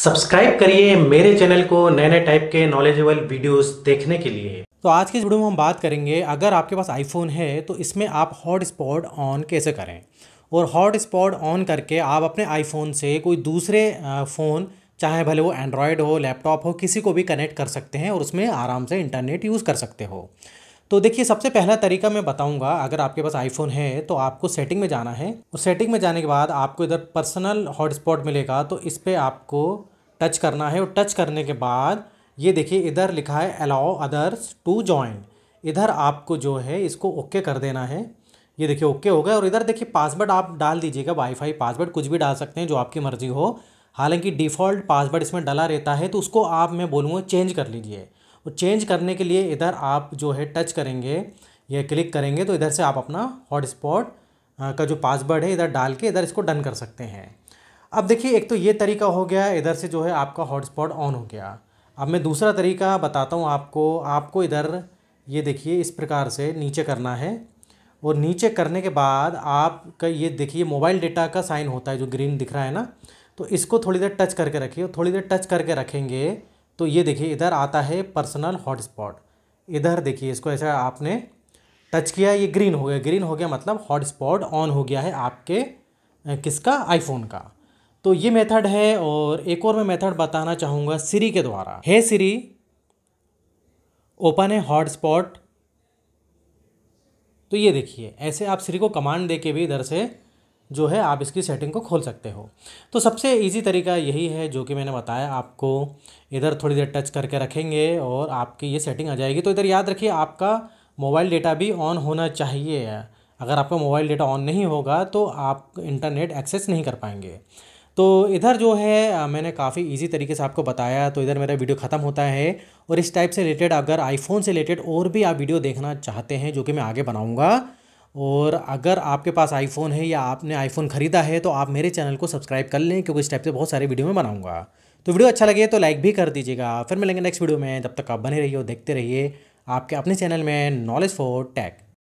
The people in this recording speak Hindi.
सब्सक्राइब करिए मेरे चैनल को नए नए टाइप के नॉलेजेबल वीडियोस देखने के लिए तो आज के वीडियो में हम बात करेंगे अगर आपके पास आईफोन है तो इसमें आप हॉटस्पॉट ऑन कैसे करें और हॉटस्पॉट ऑन करके आप अपने आईफोन से कोई दूसरे फ़ोन चाहे भले वो एंड्रॉयड हो लैपटॉप हो किसी को भी कनेक्ट कर सकते हैं और उसमें आराम से इंटरनेट यूज़ कर सकते हो तो देखिए सबसे पहला तरीका मैं बताऊंगा अगर आपके पास आईफोन है तो आपको सेटिंग में जाना है और सेटिंग में जाने के बाद आपको इधर पर्सनल हॉटस्पॉट मिलेगा तो इस पर आपको टच करना है और टच करने के बाद ये देखिए इधर लिखा है अलाउ अदर्स टू जॉइन इधर आपको जो है इसको ओके कर देना है ये देखिए ओके हो गया और इधर देखिए पासवर्ड आप डाल दीजिएगा वाईफाई पासवर्ड कुछ भी डाल सकते हैं जो आपकी मर्ज़ी हो हालांकि डिफ़ॉल्ट पासवर्ड इसमें डला रहता है तो उसको आप मैं बोलूँगा चेंज कर लीजिए वो चेंज करने के लिए इधर आप जो है टच करेंगे या क्लिक करेंगे तो इधर से आप अपना हॉटस्पॉट का जो पासवर्ड है इधर डाल के इधर इसको डन कर सकते हैं अब देखिए एक तो ये तरीका हो गया इधर से जो है आपका हॉटस्पॉट ऑन हो गया अब मैं दूसरा तरीका बताता हूँ आपको आपको इधर ये देखिए इस प्रकार से नीचे करना है और नीचे करने के बाद आपका ये देखिए मोबाइल डेटा का साइन होता है जो ग्रीन दिख रहा है ना तो इसको थोड़ी देर टच करके रखिए और थोड़ी देर टच करके रखेंगे तो ये देखिए इधर आता है पर्सनल हॉटस्पॉट इधर देखिए इसको ऐसा आपने टच किया ये ग्रीन हो गया ग्रीन हो गया मतलब हॉटस्पॉट ऑन हो गया है आपके किसका आईफोन का तो ये मेथड है और एक और मैं मेथड बताना चाहूँगा सिरी के द्वारा है सिरी ओपन है हॉटस्पॉट तो ये देखिए ऐसे आप सिरी को कमांड दे के भी इधर से जो है आप इसकी सेटिंग को खोल सकते हो तो सबसे ईजी तरीका यही है जो कि मैंने बताया आपको इधर थोड़ी देर टच करके रखेंगे और आपकी ये सेटिंग आ जाएगी तो इधर याद रखिए आपका मोबाइल डेटा भी ऑन होना चाहिए अगर आपका मोबाइल डेटा ऑन नहीं होगा तो आप इंटरनेट एक्सेस नहीं कर पाएंगे तो इधर जो है मैंने काफ़ी इजी तरीके से आपको बताया तो इधर मेरा वीडियो ख़त्म होता है और इस टाइप से रिलेटेड अगर आईफोन से रिलेटेड और भी आप वीडियो देखना चाहते हैं जो कि मैं आगे बनाऊँगा और अगर आपके पास आईफ़ोन है या आपने आईफ़ोन ख़रीदा है तो आप मेरे चैनल को सब्सक्राइब कर लें क्योंकि इस टाइप से बहुत सारे वीडियो में बनाऊँगा तो वीडियो अच्छा लगे तो लाइक भी कर दीजिएगा फिर मिलेंगे नेक्स्ट वीडियो में तब तक आप बने रहिए और देखते रहिए आपके अपने चैनल में नॉलेज फॉर टैक